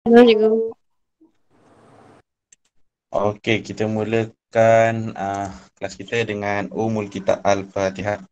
Senang Okey, kita mulakan uh, kelas kita dengan Umul Kitab Al-Fatihah.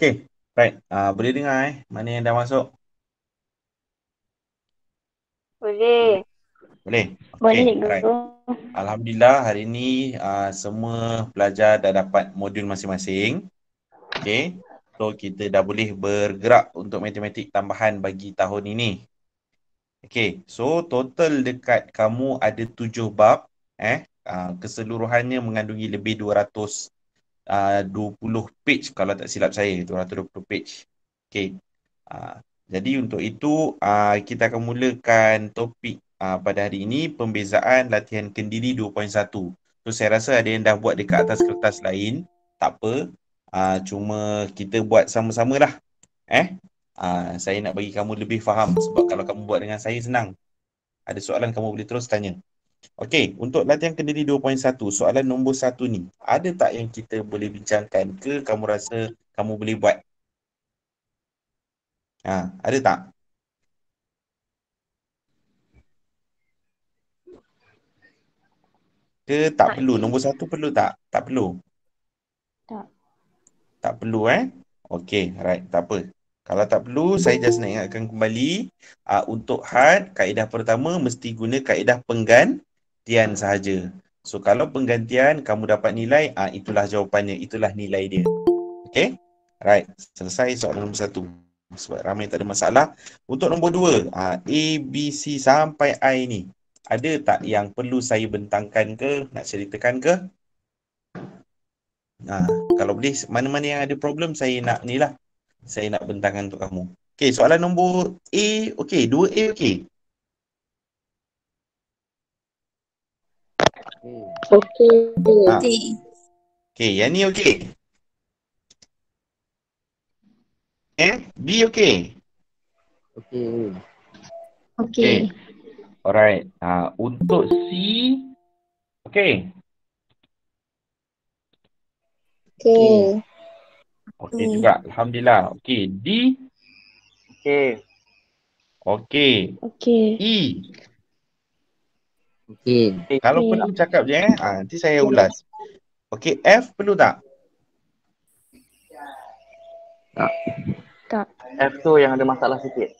Okey. Baik. Uh, boleh dengar eh. Mana yang dah masuk? Boleh. Boleh. Okay. Boleh. Right. Alhamdulillah hari ini uh, ah, semua pelajar dah dapat modul masing-masing. Okey. So kita dah boleh bergerak untuk matematik tambahan bagi tahun ini. Okey. So total dekat kamu ada tujuh bab. Eh. Uh, keseluruhannya mengandungi lebih 200 Ah, uh, 20 page kalau tak silap saya 220 page Okay, uh, jadi untuk itu uh, kita akan mulakan topik uh, pada hari ini pembezaan latihan kendiri 2.1 so saya rasa ada yang dah buat dekat atas kertas lain tak apa uh, cuma kita buat sama sama lah. eh uh, saya nak bagi kamu lebih faham sebab kalau kamu buat dengan saya senang ada soalan kamu boleh terus tanya Okey, untuk latihan kendiri 2.1, soalan nombor 1 ni, ada tak yang kita boleh bincangkan ke kamu rasa kamu boleh buat? Ha, ada tak? Ke tak, tak perlu? Nombor 1 perlu tak? Tak perlu? Tak. Tak perlu eh? Okey, right. Tak apa. Kalau tak perlu, saya just nak ingatkan kembali uh, untuk had, kaedah pertama mesti guna kaedah penggan, penggantian sahaja. So kalau penggantian kamu dapat nilai, ah itulah jawapannya, itulah nilai dia. Okay? Right, selesai soalan nombor satu. Sebab ramai tak ada masalah. Untuk nombor dua, ah, A, B, C sampai I ni. Ada tak yang perlu saya bentangkan ke, nak ceritakan ke? Nah, kalau boleh, mana-mana yang ada problem, saya nak ni lah. Saya nak bentangkan untuk kamu. Okay, soalan nombor A, okay, dua a okay. Okey. Ah. Okey, yang ni okey. Eh, B okey. Okey. Okey. Okay. Alright. Ah, uh, untuk C okey. Okey. Okey okay juga. Alhamdulillah. Okey, D okey. Okey. Okey. E. Okey. Kalau perlu cakap je eh. Ha, nanti saya ulas. Okey, F perlu tak? Tak. Tak. F tu yang ada masalah sikit.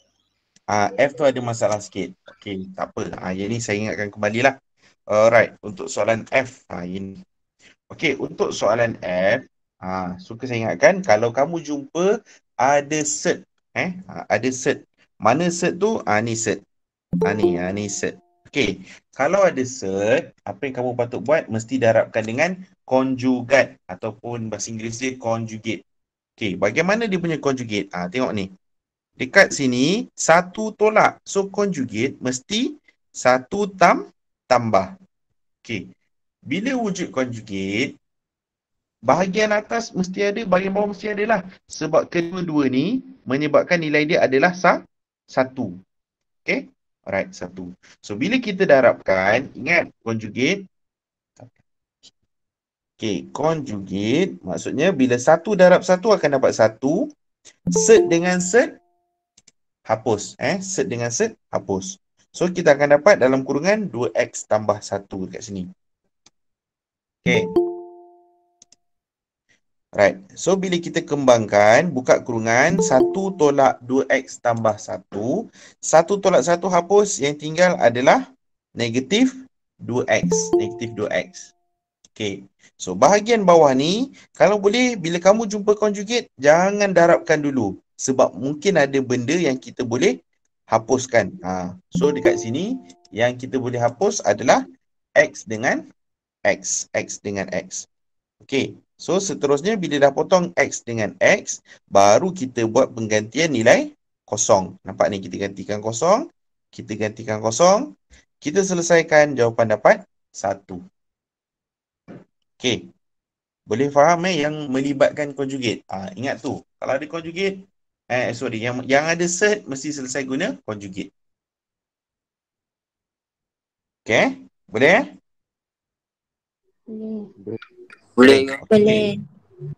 Ah, F tu ada masalah sikit. Okey, tak apa. Ah, yang ni saya ingatkan kembalilah. Alright, untuk soalan F. Ha, ini. Okey, untuk soalan F. Ha, suka saya ingatkan, kalau kamu jumpa ada set, Eh, ha, ada set, Mana set tu? Ah ha, ni cert. Ha, ni, ha, ni cert. Okay, kalau ada cert, apa yang kamu patut buat mesti darabkan dengan konjugat ataupun bahasa Inggeris dia conjugate. Okay, bagaimana dia punya conjugate? Ah, tengok ni. Dekat sini, satu tolak. So, conjugate mesti satu tam tambah. Okay, bila wujud conjugate, bahagian atas mesti ada, bahagian bawah mesti ada lah. Sebab kedua-dua ni menyebabkan nilai dia adalah sa satu. Okay, Alright, satu. So, bila kita darabkan, ingat conjugate. Okay, conjugate maksudnya bila satu darab satu akan dapat satu. Set dengan set, hapus. Eh, Set dengan set, hapus. So, kita akan dapat dalam kurungan 2x tambah satu dekat sini. Okay. Right. So bila kita kembangkan, buka kurungan 1 tolak 2x tambah 1. 1 tolak 1 hapus yang tinggal adalah negatif 2x. Negatif 2x. Okay. So bahagian bawah ni, kalau boleh bila kamu jumpa conjugate, jangan darabkan dulu. Sebab mungkin ada benda yang kita boleh hapuskan. Ha. So dekat sini, yang kita boleh hapus adalah x dengan x. X dengan x. Okey. So seterusnya bila dah potong X dengan X, baru kita buat penggantian nilai kosong. Nampak ni kita gantikan kosong. Kita gantikan kosong. Kita selesaikan jawapan dapat 1. Okey. Boleh faham eh yang melibatkan konjugat. Ah ingat tu. Kalau ada konjugat, eh sorry yang yang ada set mesti selesai guna conjugate. Okey. Boleh? Eh? Boleh. Yeah. Boleh. Boleh.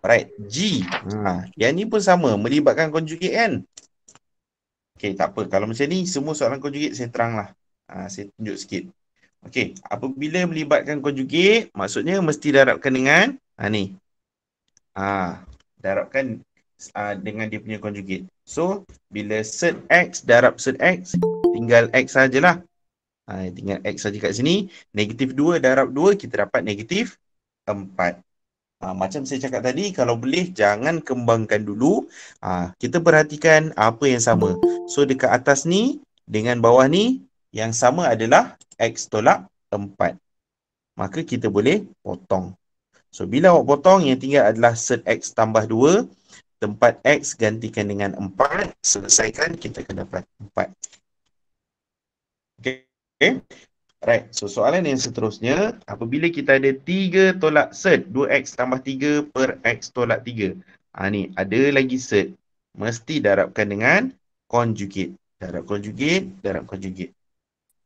Alright. G. Ha. Yang ni pun sama. Melibatkan conjugate kan? Okay. Tak apa. Kalau macam ni semua soalan conjugate saya teranglah. Ha, saya tunjuk sikit. Okay. Apabila melibatkan conjugate maksudnya mesti darabkan dengan ha, ni. Ha. Darabkan uh, ha, dengan dia punya conjugate. So bila set X darab set X tinggal X sajalah. Ha, tinggal X saja kat sini. Negatif 2 darab 2 kita dapat negatif 4. Ha, macam saya cakap tadi, kalau boleh jangan kembangkan dulu. Ha, kita perhatikan apa yang sama. So dekat atas ni dengan bawah ni yang sama adalah X tolak 4. Maka kita boleh potong. So bila awak potong yang tinggal adalah set X tambah 2. Tempat X gantikan dengan 4. Selesaikan kita akan dapat 4. Okay. okay. Right, so soalan yang seterusnya, apabila kita ada 3 tolak set 2x tambah 3 per x tolak 3. Ha, ni, ada lagi set, Mesti darabkan dengan conjugate. Darab conjugate, darab conjugate.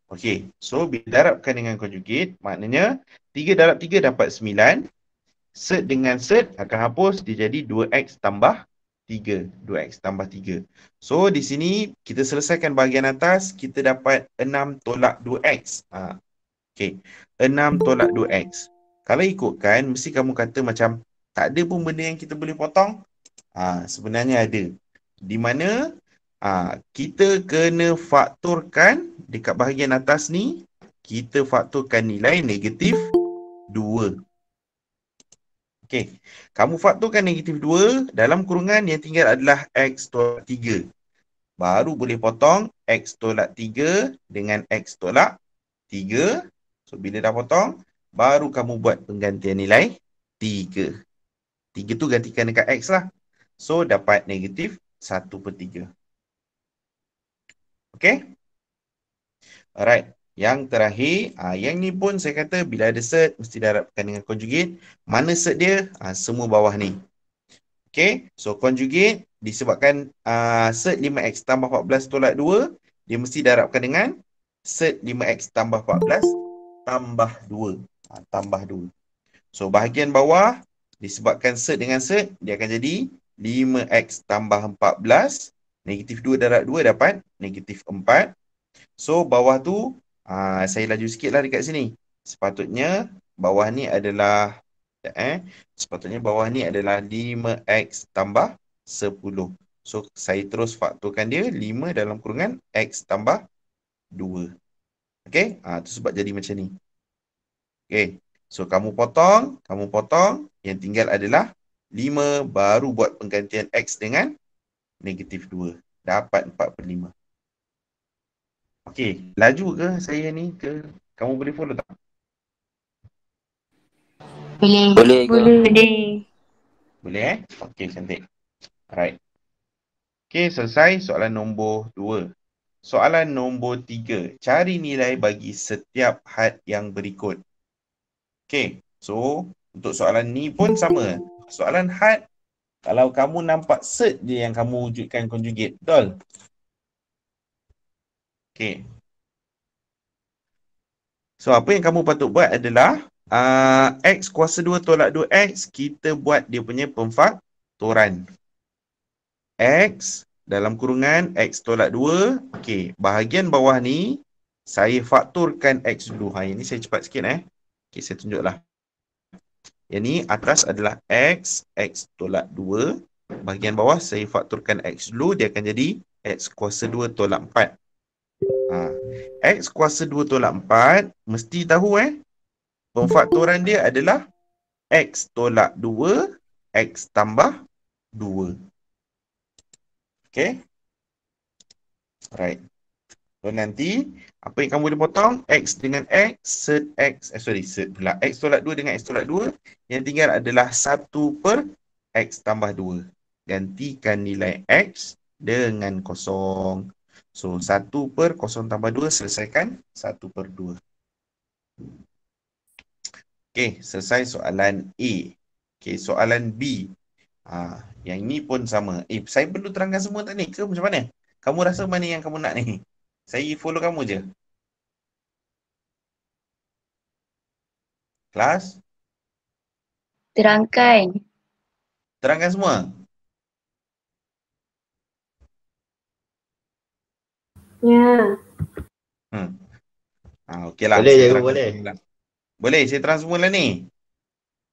Okay, so bila darabkan dengan conjugate, maknanya 3 darab 3 dapat 9. set dengan set akan hapus, dia jadi 2x tambah 3. 2x tambah 3. So di sini kita selesaikan bahagian atas, kita dapat 6 tolak 2x. Ha. Okay. 6 tolak 2x. Kalau ikutkan, mesti kamu kata macam tak ada pun benda yang kita boleh potong. Ha, sebenarnya ada. Di mana ha, kita kena faktorkan dekat bahagian atas ni, kita faktorkan nilai negatif 2. Okey. Kamu faktorkan negatif 2 dalam kurungan yang tinggal adalah x tolak 3. Baru boleh potong x tolak 3 dengan x tolak 3. So bila dah potong, baru kamu buat penggantian nilai 3. 3 tu gantikan dekat x lah. So dapat negatif 1 per 3. Okey. Alright. Yang terakhir, uh, yang ni pun saya kata bila ada cert mesti darabkan dengan conjugate. Mana cert dia? Uh, semua bawah ni. Okay, so conjugate disebabkan uh, cert 5x tambah 14 tolak 2 dia mesti darabkan dengan cert 5x tambah 14 tambah 2. Ha, tambah 2. So bahagian bawah disebabkan cert dengan cert dia akan jadi 5x tambah 14. Negatif 2 darab 2 dapat negatif 4. So bawah tu Ah, saya laju sikitlah dekat sini. Sepatutnya bawah ni adalah eh sepatutnya bawah ni adalah 5x tambah 10. So saya terus faktorkan dia 5 dalam kurungan x tambah 2. Okey? Ah tu sebab jadi macam ni. Okey. So kamu potong, kamu potong, yang tinggal adalah 5 baru buat penggantian x dengan negatif 2. Dapat 4 per 5. Okey, laju ke saya ni ke kamu boleh follow tak? Boleh. Boleh. Boleh. Boleh. boleh eh? Okey, cantik. Alright. Okey, selesai soalan nombor 2. Soalan nombor 3, cari nilai bagi setiap had yang berikut. Okey, so untuk soalan ni pun sama. Soalan had kalau kamu nampak cert dia yang kamu wujudkan conjugate, betul? Okay. So apa yang kamu patut buat adalah uh, X kuasa 2 tolak 2X kita buat dia punya pemfaktoran. X dalam kurungan X tolak 2. Okay. Bahagian bawah ni saya faktorkan X dulu. Ha, yang saya cepat sikit eh. Okay saya tunjuklah. Yang ni atas adalah X, X tolak 2. Bahagian bawah saya faktorkan X dulu dia akan jadi X kuasa 2 tolak 4. Ha. X kuasa 2 tolak 4 mesti tahu eh pemfaktoran dia adalah X tolak 2 X tambah 2. Okay. Alright. So nanti apa yang kamu boleh potong X dengan X set X eh, sorry set pula X tolak 2 dengan X tolak 2 yang tinggal adalah 1 per X tambah 2. Gantikan nilai X dengan kosong. So 1 per 0 tambah 2 selesaikan 1 per 2. Okay, selesai soalan A. Okay, soalan B. Ha, yang ni pun sama. Eh, saya perlu terangkan semua tak ni ke macam mana? Kamu rasa mana yang kamu nak ni? Saya follow kamu je. Kelas? Terangkan. Terangkan semua? Ya. Hmm. Ah, ha, okay lah. Boleh, cikgu, boleh. Lah. Boleh, saya terang semua lah ni.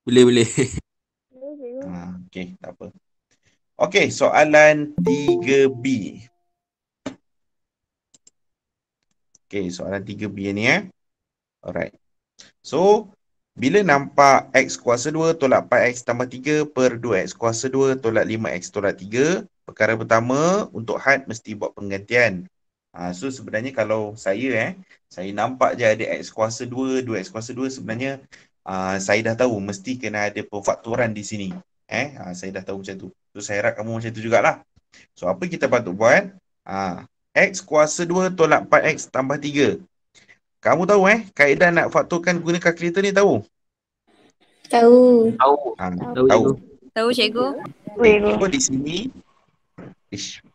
Boleh, boleh. Ah, ha, okay, tak apa. Okay, soalan 3B. Okay, soalan 3B ni eh. Alright. So, bila nampak X kuasa 2 tolak 4X tambah 3 per 2X kuasa 2 tolak 5X tolak 3, perkara pertama untuk had mesti buat penggantian. Ha, so sebenarnya kalau saya eh, saya nampak je ada X kuasa 2, 2 X kuasa 2 sebenarnya uh, saya dah tahu mesti kena ada perfaktoran di sini. Eh, ha, saya dah tahu macam tu. So saya harap kamu macam tu jugalah. So apa kita patut buat? Ha, X kuasa 2 tolak 4X tambah 3. Kamu tahu eh, kaedah nak faktorkan guna kalkulator ni tahu? Tahu. Ha, tahu. Tahu. Tahu cikgu. Tahu cikgu. Tahu cikgu. Tahu cikgu. Tahu cikgu.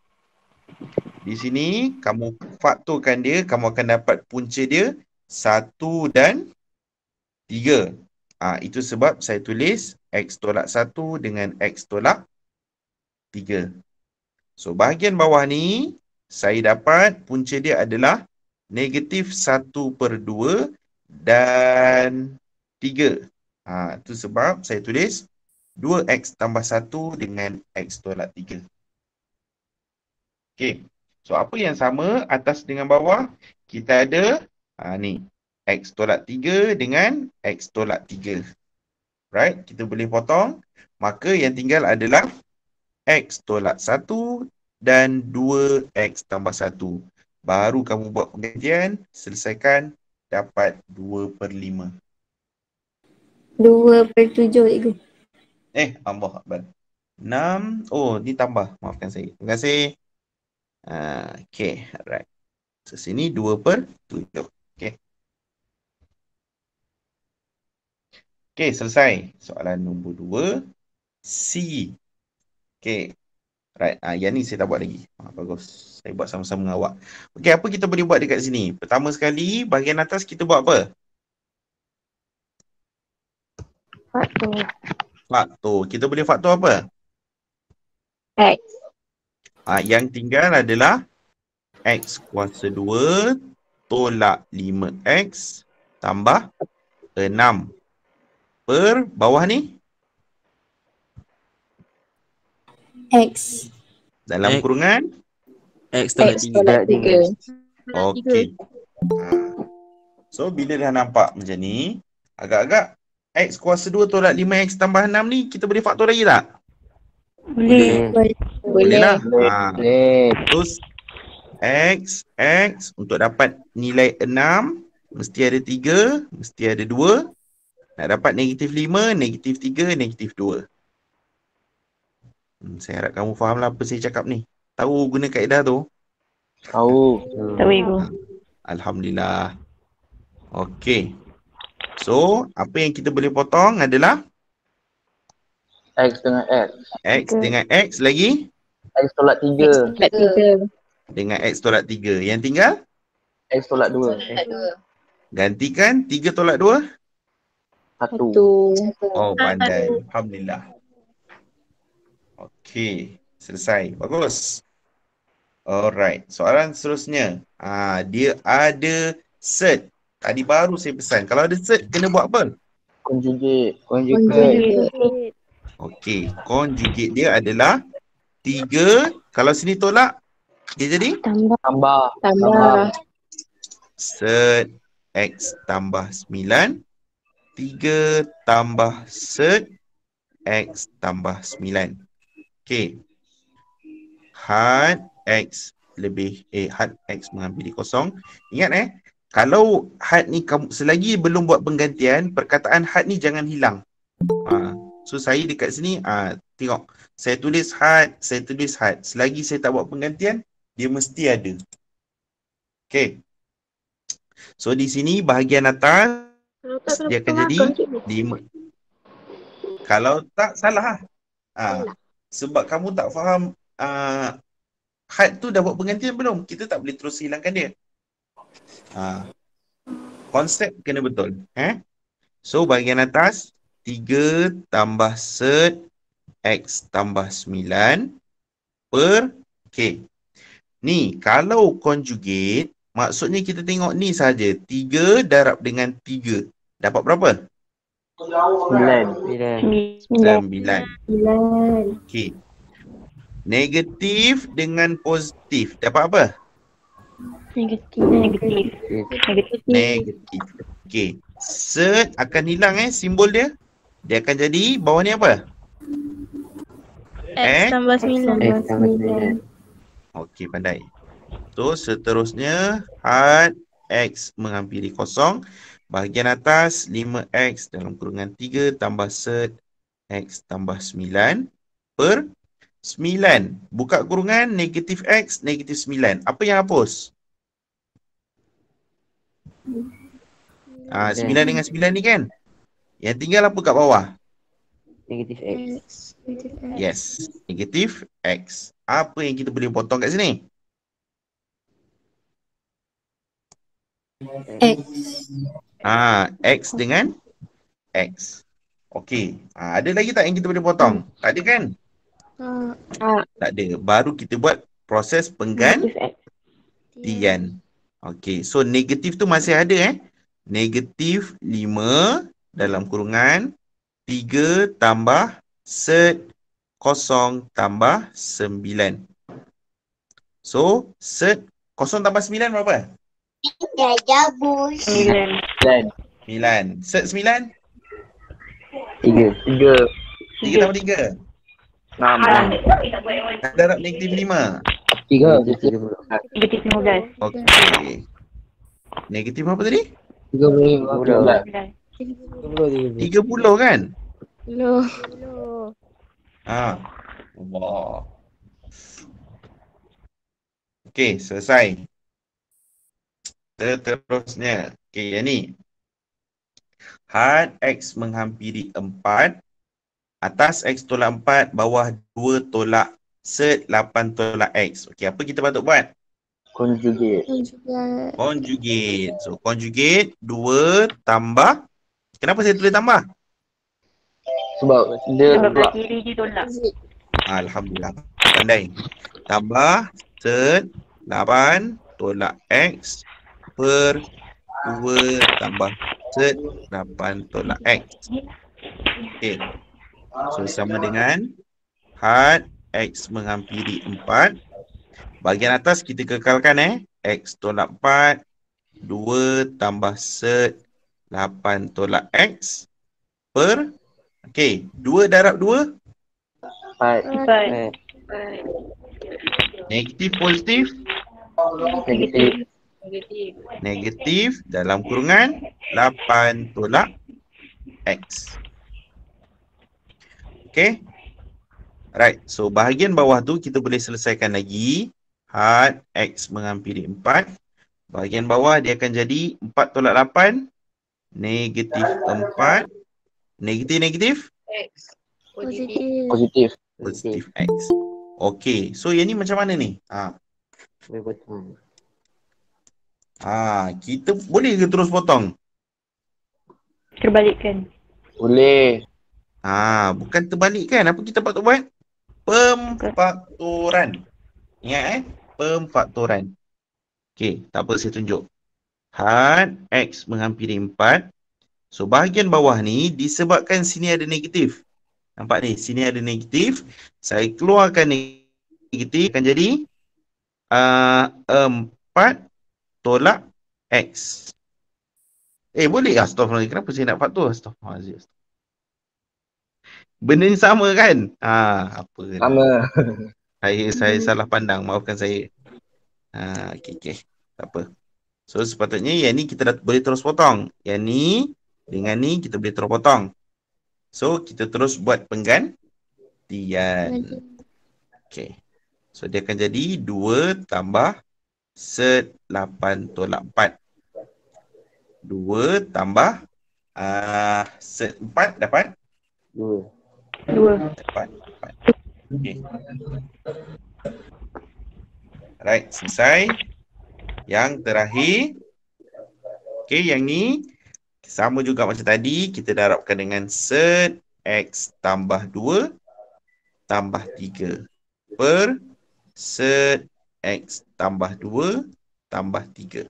Di sini kamu faktorkan dia, kamu akan dapat punca dia 1 dan 3. Ah ha, itu sebab saya tulis x tolak 1 dengan x tolak 3. So bahagian bawah ni saya dapat punca dia adalah negatif 1 per 2 dan 3. Ha, ah, itu sebab saya tulis 2x tambah 1 dengan x tolak 3. Okey, So apa yang sama atas dengan bawah? Kita ada ha, ni. X tolak 3 dengan X tolak 3. Right? Kita boleh potong. Maka yang tinggal adalah X tolak 1 dan 2X tambah 1. Baru kamu buat penggantian, selesaikan, dapat 2 per 5. 2 per 7, cikgu. Eh, tambah. 6, oh ni tambah. Maafkan saya. Terima kasih okay, right. So, sini 2 per 7. Okay. Okay, selesai. Soalan nombor 2. C. Okay. Right. Uh, ah, yang ni saya tak buat lagi. Uh, bagus. Saya buat sama-sama dengan awak. Okay, apa kita boleh buat dekat sini? Pertama sekali, bahagian atas kita buat apa? Faktor. Faktor. Kita boleh faktor apa? X. Ha, yang tinggal adalah X kuasa 2 tolak 5X tambah 6 per bawah ni? X. Dalam X. kurungan? X tolak 3. Okey. Ah. So bila dah nampak macam ni, agak-agak X kuasa 2 tolak 5X tambah 6 ni kita boleh faktor lagi tak? Boleh. boleh. Boleh lah. lah. Ha. Terus X, X untuk dapat nilai 6 mesti ada 3, mesti ada 2. Nak dapat negatif 5, negatif 3, negatif 2. Hmm, saya harap kamu faham lah apa saya cakap ni. Tahu guna kaedah tu? Tahu. Tahu ibu. Ha. Alhamdulillah. Okay. So, apa yang kita boleh potong adalah? X dengan X. X okay. dengan X lagi? X tolak tiga. Dengan X tolak tiga. Yang tinggal? X tolak dua. Gantikan tiga tolak dua? Satu. Oh pandai. Alhamdulillah. Okay, Selesai. Bagus. Alright. Soalan seterusnya. ha, dia ada set Tadi baru saya pesan. Kalau ada set, kena buat apa? Conjugate. Conjugate. Okay, Okey. Conjugate dia adalah Tiga, kalau sini tolak, dia jadi? Tambah. Tambah. tambah. Set X tambah sembilan. Tiga tambah set X tambah sembilan. Okay. Had X lebih, eh had X mengambil di kosong. Ingat eh, kalau had ni kamu, selagi belum buat penggantian, perkataan had ni jangan hilang. Haa. So saya dekat sini uh, tengok saya tulis had, saya tulis had. Selagi saya tak buat penggantian, dia mesti ada. Okay. So di sini bahagian atas dia akan jadi lima. Kalau tak salah lah. ah. Ha. Sebab kamu tak faham uh, tu dah buat penggantian belum? Kita tak boleh terus hilangkan dia. Ha. Ah, Konsep kena betul. Eh? So bahagian atas 3 tambah set X tambah 9 per K. Ni, kalau conjugate, maksudnya kita tengok ni saja 3 darab dengan 3. Dapat berapa? 9. 9. 9. 9. Negatif dengan positif. Dapat apa? Negatif. Negatif. Negatif. Negatif. Okay. Set akan hilang eh simbol dia. Dia akan jadi bawah ni apa? X tambah 9. 9. Okey pandai. So seterusnya had X menghampiri kosong. Bahagian atas 5X dalam kurungan 3 tambah set X tambah 9 per 9. Buka kurungan negatif X negatif 9. Apa yang hapus? Ah, 9 dengan 9 ni kan? 9 yang tinggal apa kat bawah? Negatif X. Yes. Negatif X. Apa yang kita boleh potong kat sini? X. Ah, X dengan X. Okey. Ah, ada lagi tak yang kita boleh potong? Tak ada kan? Tak ada. Baru kita buat proses penggantian. Okey. So negatif tu masih ada eh. Negatif 5 dalam kurungan 3 tambah set 0 tambah 9. So, set 0 tambah 9 berapa? Dah gabus. 9. 9. Set 9? 3. 3. 3 tambah 3? 6. Tak ada harap negatif 5. 3. negatif 3. 3. 3. 3. 3. 3. 3. 3. 3. Tiga puluh kan? Puluh. Ha. Wah. Okey, selesai. Seterusnya. Okey, yang ni. Had X menghampiri empat. Atas X tolak empat, bawah dua tolak set lapan tolak X. Okey, apa kita patut buat? Conjugate. Conjugate. So, conjugate dua tambah Kenapa saya tulis tambah? Sebab dia tolak. Kiri dia Alhamdulillah. Pandai. Tambah set 8 tolak X per dua tambah set 8 tolak X. Okay. Eh. So sama dengan had X menghampiri empat. Bahagian atas kita kekalkan eh. X tolak empat dua tambah set 8 tolak X per Okey, 2 darab 2 4 4 Negatif positif Negatif Negatif dalam kurungan 8 tolak X Okey Right, so bahagian bawah tu kita boleh selesaikan lagi Had X menghampiri 4 Bahagian bawah dia akan jadi 4 tolak 8 negatif 4 negatif negatif x positif positif positif x Okay, so yang ni macam mana ni ha boleh potong ha kita boleh ke terus potong terbalikkan boleh ha bukan terbalikkan apa kita patut buat pemfaktoran ingat eh pemfaktoran okey tak apa saya tunjuk had x menghampiri 4. So bahagian bawah ni disebabkan sini ada negatif. Nampak ni sini ada negatif. Saya keluarkan negatif akan jadi uh, 4 tolak x. Eh boleh ke astagfirullahaladzim? Kenapa saya nak faktor stop Benda ni sama kan? Ha, apa sama. Saya, saya salah pandang. Maafkan saya. Ha, ah, okay, okay. Tak apa. So sepatutnya yang ni kita dah boleh terus potong. Yang ni dengan ni kita boleh terus potong. So kita terus buat penggantian. Okay. So dia akan jadi 2 tambah set 8 tolak 4. 2 tambah uh, set 4 dapat? 2. 2. 4. Okay. Alright, selesai. Yang terakhir Okey, yang ni Sama juga macam tadi Kita darabkan dengan set X tambah 2 Tambah 3 Per set X tambah 2 Tambah 3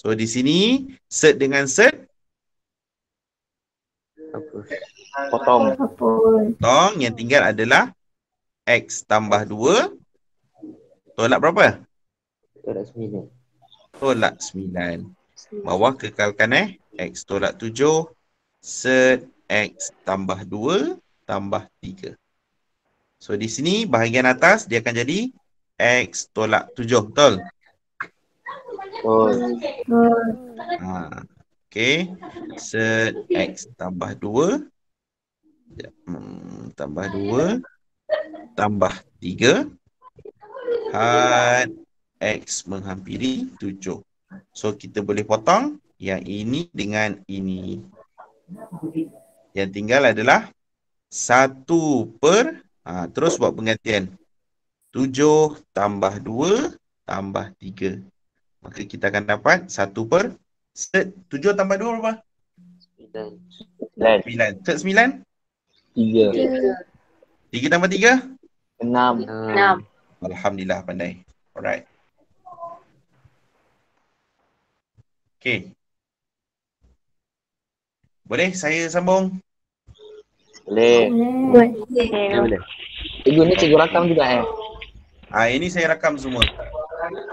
So di sini set dengan set Potong Potong yang tinggal adalah X tambah 2 Tolak berapa? Tolak sembilan. Tolak sembilan. Bawah kekalkan eh. X tolak tujuh. Set X tambah dua, tambah tiga. So di sini bahagian atas dia akan jadi X tolak tujuh Betul? Oh. Ha. Okay. Set X tambah dua. Ya, hmm, tambah dua. Tambah tiga lihat X menghampiri 7. So kita boleh potong yang ini dengan ini. Yang tinggal adalah 1 per, ha, terus buat penggantian. 7 tambah 2 tambah 3. Maka kita akan dapat 1 per 7 tambah 2 berapa? 9. 9. 9? 3. 3 tambah 3? 6. 6. Alhamdulillah pandai. Alright. Okay. Boleh saya sambung? Boleh. Boleh. Cikgu ni cikgu rakam juga eh. Ah ini saya rakam semua.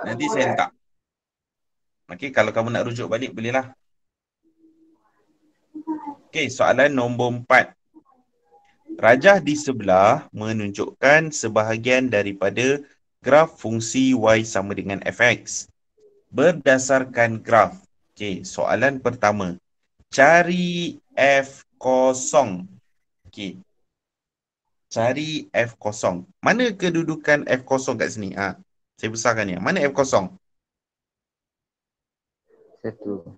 Nanti saya letak. Okay, kalau kamu nak rujuk balik belilah. Okay, soalan nombor empat rajah di sebelah menunjukkan sebahagian daripada graf fungsi y sama dengan fx. Berdasarkan graf. Okey, soalan pertama. Cari f kosong. Okey. Cari f kosong. Mana kedudukan f kosong kat sini? Ah, ha, saya besarkan ni. Mana f kosong? Satu.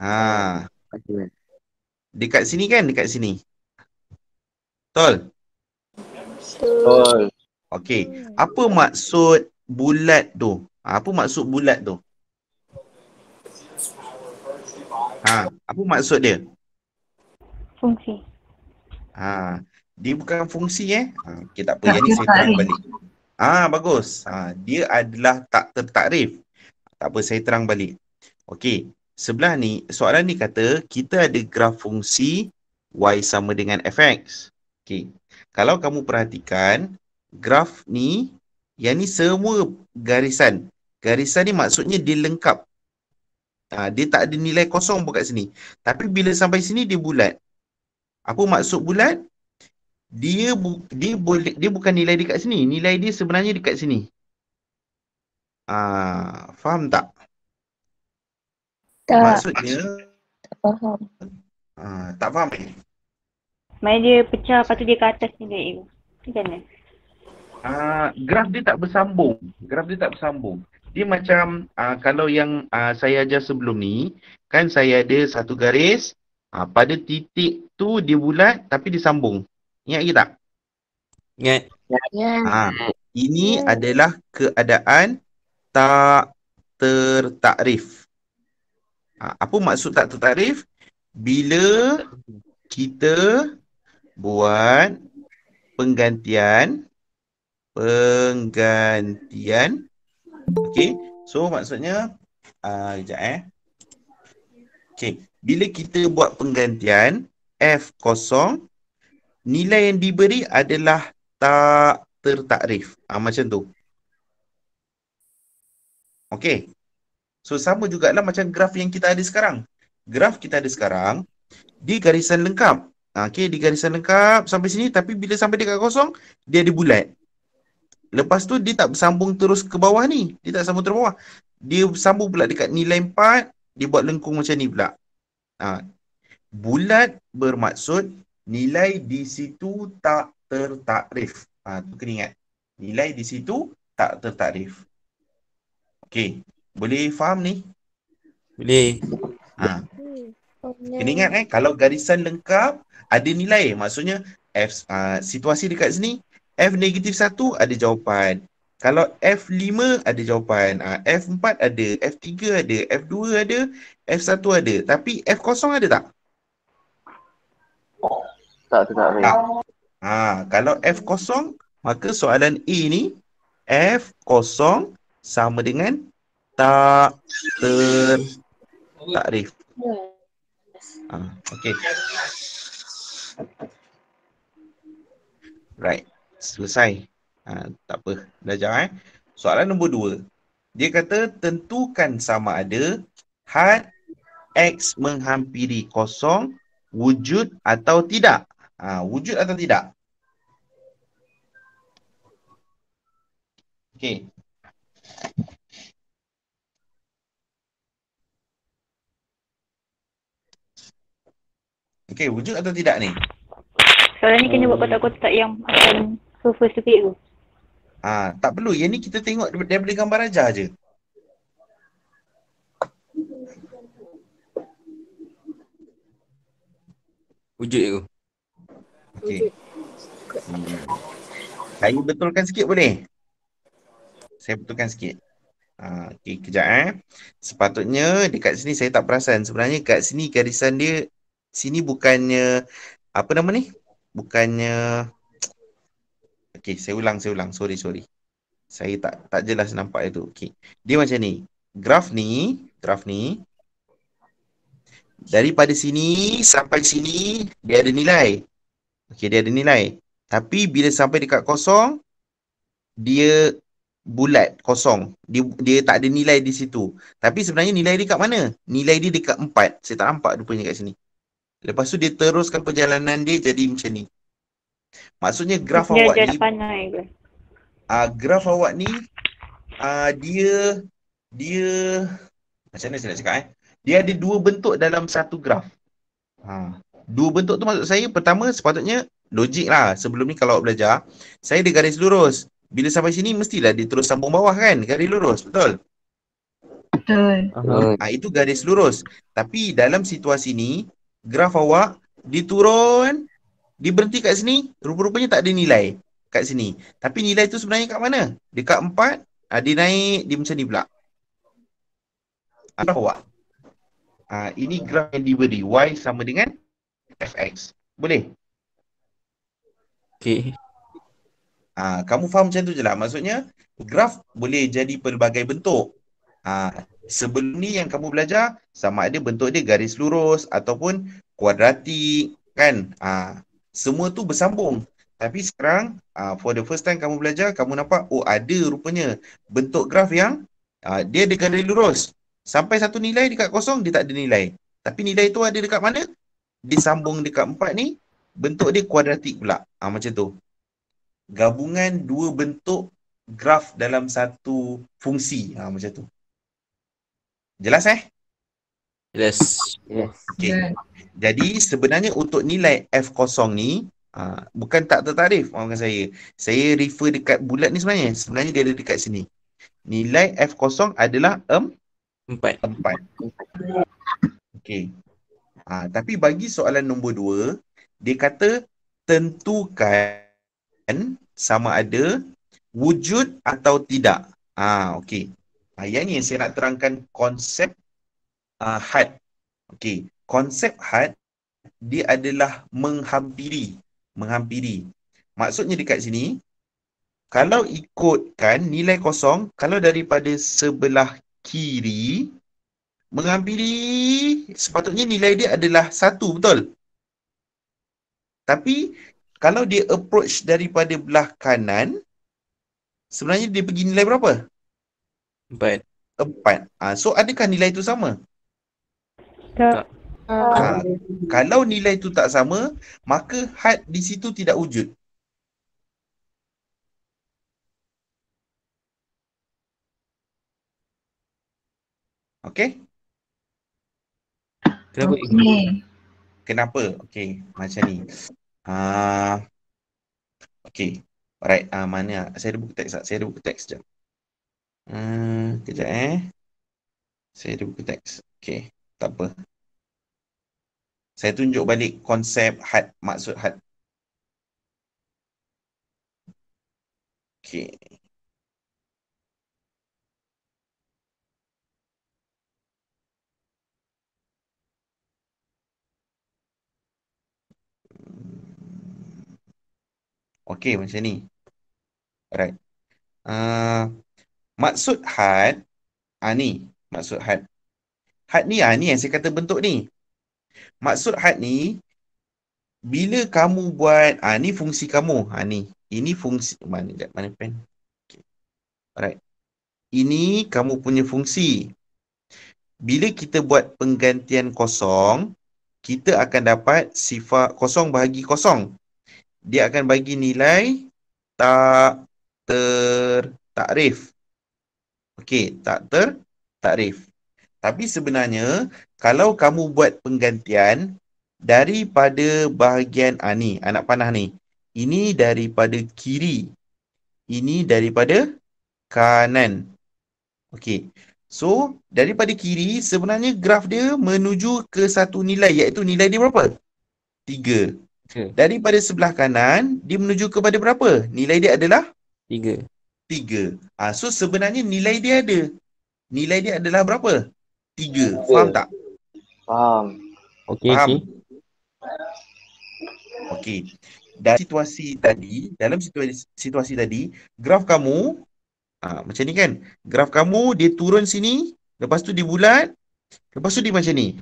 Ah. Ha. Dekat sini kan? Dekat sini. Betul? Betul. Okey. Apa maksud bulat tu? Ha, apa maksud bulat tu? Ha, apa maksud dia? Fungsi. Ha, dia bukan fungsi eh. Ha, okay, tak apa. Tak yang ni saya terang balik. Ah ha, bagus. Ha, dia adalah tak tertakrif. Tak apa, saya terang balik. Okey. Sebelah ni, soalan ni kata kita ada graf fungsi y sama dengan fx. Okay. Kalau kamu perhatikan graf ni, yang ni semua garisan. Garisan ni maksudnya dia lengkap. Ha, dia tak ada nilai kosong pun kat sini. Tapi bila sampai sini dia bulat. Apa maksud bulat? Dia bu- dia boleh dia bukan nilai kat sini. Nilai dia sebenarnya dekat sini. Ah, faham tak? Tak. Maksudnya tak faham. Ah, tak faham. Main dia pecah lepas tu dia ke atas ni dia ego. Macam mana? Uh, graf dia tak bersambung. Graf dia tak bersambung. Dia macam uh, kalau yang uh, saya ajar sebelum ni, kan saya ada satu garis, uh, pada titik tu dia bulat tapi dia sambung. Ingat lagi tak? Ingat. Yeah. Ya. Uh, ini yeah. adalah keadaan tak tertakrif. Uh, apa maksud tak tertakrif? Bila kita buat penggantian penggantian okey so maksudnya ah uh, kejap eh okey bila kita buat penggantian f kosong nilai yang diberi adalah tak tertakrif ah uh, macam tu okey so sama jugaklah macam graf yang kita ada sekarang graf kita ada sekarang di garisan lengkap Ah, okay, di garisan lengkap sampai sini tapi bila sampai dekat kosong, dia ada bulat. Lepas tu dia tak bersambung terus ke bawah ni. Dia tak sambung terus bawah. Dia sambung pula dekat nilai 4, dia buat lengkung macam ni pula. Ha. Bulat bermaksud nilai di situ tak tertakrif. Ha, tu kena ingat. Nilai di situ tak tertakrif. Okay, boleh faham ni? Boleh. Ha. Kena ingat kan, kalau garisan lengkap, ada nilai. Maksudnya F uh, situasi dekat sini F negatif 1 ada jawapan. Kalau F5 ada jawapan, uh, ah, F4 ada, F3 ada, F2 ada, F1 ada. Tapi F0 ada oh, tak? Tak, tak, tak. Ha, ah, kalau F0 maka soalan A ni F0 sama dengan tak ter tak takrif. Ah, okey. Right. Selesai. Ha, tak apa. Dah jauh eh. Soalan nombor dua. Dia kata tentukan sama ada had X menghampiri kosong wujud atau tidak. Ha, wujud atau tidak. Okay. Okey, wujud atau tidak ni? Soalan ni kena buat oh. kotak-kotak yang akan surface to tu. Ha, tak perlu. Yang ni kita tengok dia daripada gambar aja. je. Wujud cikgu. Okey. Hmm. Saya betulkan sikit boleh? Saya betulkan sikit. Ha, okey, kejap eh. Sepatutnya dekat sini saya tak perasan. Sebenarnya kat sini garisan dia sini bukannya apa nama ni? Bukannya Okey, saya ulang, saya ulang. Sorry, sorry. Saya tak tak jelas nampak itu. Okey. Dia macam ni. Graf ni, graf ni daripada sini sampai sini dia ada nilai. Okey, dia ada nilai. Tapi bila sampai dekat kosong dia bulat kosong. Dia dia tak ada nilai di situ. Tapi sebenarnya nilai dia kat mana? Nilai dia dekat 4. Saya tak nampak rupanya kat sini. Lepas tu dia teruskan perjalanan dia jadi macam ni. Maksudnya graf dia awak ni. Ah uh, graf awak ni ah uh, dia dia macam mana saya nak cakap eh? Dia ada dua bentuk dalam satu graf. Ha. Dua bentuk tu maksud saya pertama sepatutnya logik lah. Sebelum ni kalau belajar, saya ada garis lurus. Bila sampai sini mestilah dia terus sambung bawah kan? Garis lurus, betul? Betul. Ah uh, itu garis lurus. Tapi dalam situasi ni, graf awak diturun di berhenti kat sini rupa-rupanya tak ada nilai kat sini tapi nilai tu sebenarnya kat mana dekat empat ah, dia naik di macam ni pula ah, graf awak ah, ini graf yang diberi y sama dengan fx boleh Okay. Ah, kamu faham macam tu je lah. Maksudnya, graf boleh jadi pelbagai bentuk. Ha, sebelum ni yang kamu belajar sama ada bentuk dia garis lurus ataupun kuadratik kan ha, semua tu bersambung tapi sekarang ha, for the first time kamu belajar kamu nampak oh ada rupanya bentuk graf yang ha, dia ada garis lurus sampai satu nilai dekat kosong dia tak ada nilai tapi nilai tu ada dekat mana dia sambung dekat empat ni bentuk dia kuadratik pula ha, macam tu gabungan dua bentuk graf dalam satu fungsi ha, macam tu Jelas eh? Jelas. Yes. Okay. Jadi sebenarnya untuk nilai F kosong ni uh, bukan tak tertarif orang saya. Saya refer dekat bulat ni sebenarnya. Sebenarnya dia ada dekat sini. Nilai F kosong adalah M empat. Empat. Okay. Ha, ah, tapi bagi soalan nombor dua, dia kata tentukan sama ada wujud atau tidak. Ah, okey. Ha, yang ni yang saya nak terangkan konsep uh, had. Okey, konsep had dia adalah menghampiri, menghampiri. Maksudnya dekat sini kalau ikutkan nilai kosong kalau daripada sebelah kiri menghampiri sepatutnya nilai dia adalah satu betul? Tapi kalau dia approach daripada belah kanan sebenarnya dia pergi nilai berapa? Empat. Empat. Uh, so adakah nilai tu sama? Tak. Ha, kalau nilai tu tak sama, maka had di situ tidak wujud. Okay. Kenapa? Okay. Kenapa? Okay. macam ni. Ah. okay. Okey. Alright, uh, mana? Saya ada buku teks. Saya ada buku teks sekejap. Ah, kejap eh. Saya ada buku teks. Okay, tak apa. Saya tunjuk balik konsep had, maksud had. Okay. Okay macam ni. Alright. Uh, Maksud had, ha, ni, maksud had. Had ni, ha, ni yang saya kata bentuk ni. Maksud had ni, bila kamu buat, ha, ni fungsi kamu, ha, ni. Ini fungsi, mana dekat mana pen? Okay. Alright. Ini kamu punya fungsi. Bila kita buat penggantian kosong, kita akan dapat sifat kosong bahagi kosong. Dia akan bagi nilai tak tertakrif. Okey, tak ter takrif. Tapi sebenarnya kalau kamu buat penggantian daripada bahagian ah, ni, anak panah ni. Ini daripada kiri. Ini daripada kanan. Okey. So, daripada kiri sebenarnya graf dia menuju ke satu nilai iaitu nilai dia berapa? Tiga. Okay. Daripada sebelah kanan, dia menuju kepada berapa? Nilai dia adalah? Tiga tiga. Ha, so sebenarnya nilai dia ada. Nilai dia adalah berapa? Tiga. Okay. Faham tak? Faham. Okey. Okay. Okey. Dan situasi tadi, dalam situasi, situasi tadi, graf kamu, ha, macam ni kan, graf kamu dia turun sini, lepas tu dia bulat, lepas tu dia macam ni.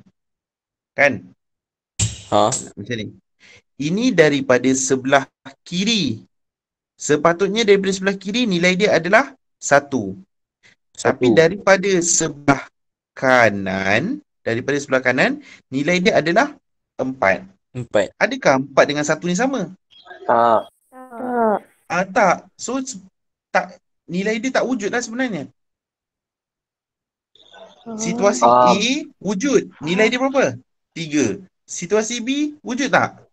Kan? Ha? Macam ni. Ini daripada sebelah kiri sepatutnya daripada sebelah kiri nilai dia adalah satu. Tapi daripada sebelah kanan, daripada sebelah kanan, nilai dia adalah empat. Empat. Adakah empat dengan satu ni sama? Tak. Ah, tak. So, tak, nilai dia tak wujud lah sebenarnya. Situasi ah. A ah. wujud. Nilai dia berapa? Tiga. Situasi B wujud tak?